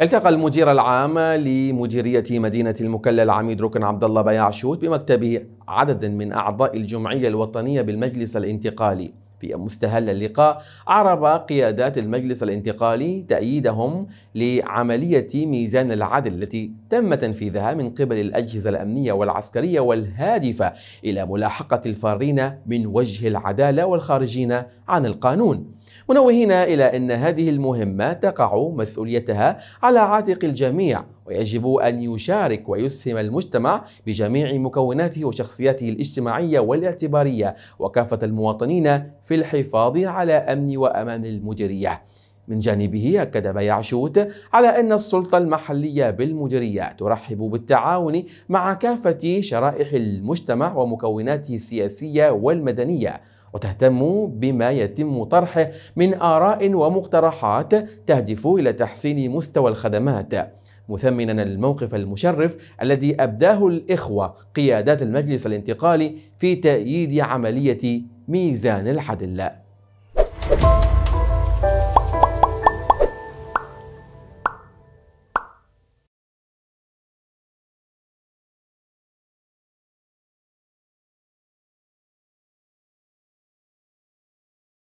التقى المدير العام لمديرية مدينة المكلا العميد ركن عبد الله بيعشوت بمكتبه عدد من أعضاء الجمعية الوطنية بالمجلس الانتقالي في مستهل اللقاء أعرب قيادات المجلس الانتقالي تأييدهم لعملية ميزان العدل التي تم تنفيذها من قبل الأجهزة الأمنية والعسكرية والهادفة إلى ملاحقة الفارين من وجه العدالة والخارجين عن القانون منوهين إلى أن هذه المهمة تقع مسؤوليتها على عاتق الجميع ويجب أن يشارك ويسهم المجتمع بجميع مكوناته وشخصياته الاجتماعية والاعتبارية وكافة المواطنين في الحفاظ على أمن وأمان المديرية من جانبه أكد بيعشوت على أن السلطة المحلية بالمديرية ترحب بالتعاون مع كافة شرائح المجتمع ومكوناته السياسية والمدنية وتهتم بما يتم طرحه من آراء ومقترحات تهدف إلى تحسين مستوى الخدمات مثمنا الموقف المشرف الذي أبداه الإخوة قيادات المجلس الانتقالي في تأييد عملية ميزان العدل.